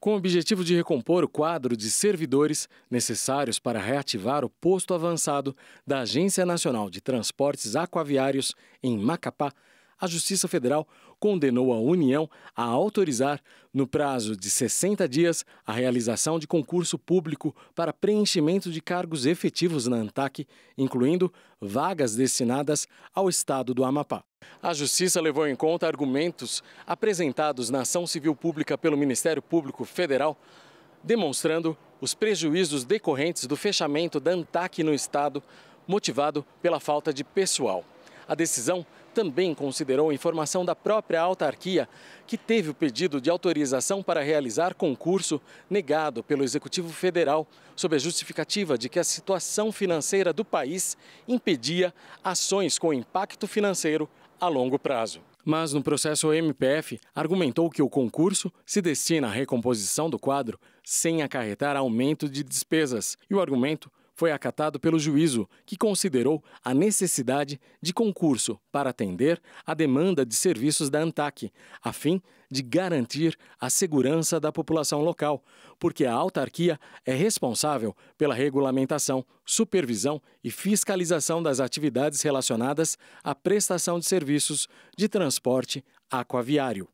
com o objetivo de recompor o quadro de servidores necessários para reativar o posto avançado da Agência Nacional de Transportes Aquaviários em Macapá, a Justiça Federal condenou a União a autorizar, no prazo de 60 dias, a realização de concurso público para preenchimento de cargos efetivos na ANTAC, incluindo vagas destinadas ao Estado do Amapá. A Justiça levou em conta argumentos apresentados na ação civil pública pelo Ministério Público Federal, demonstrando os prejuízos decorrentes do fechamento da ANTAC no Estado, motivado pela falta de pessoal. A decisão também considerou informação da própria autarquia, que teve o pedido de autorização para realizar concurso negado pelo Executivo Federal, sob a justificativa de que a situação financeira do país impedia ações com impacto financeiro a longo prazo. Mas no processo, o MPF argumentou que o concurso se destina à recomposição do quadro sem acarretar aumento de despesas, e o argumento foi acatado pelo juízo, que considerou a necessidade de concurso para atender a demanda de serviços da ANTAC, a fim de garantir a segurança da população local, porque a autarquia é responsável pela regulamentação, supervisão e fiscalização das atividades relacionadas à prestação de serviços de transporte aquaviário.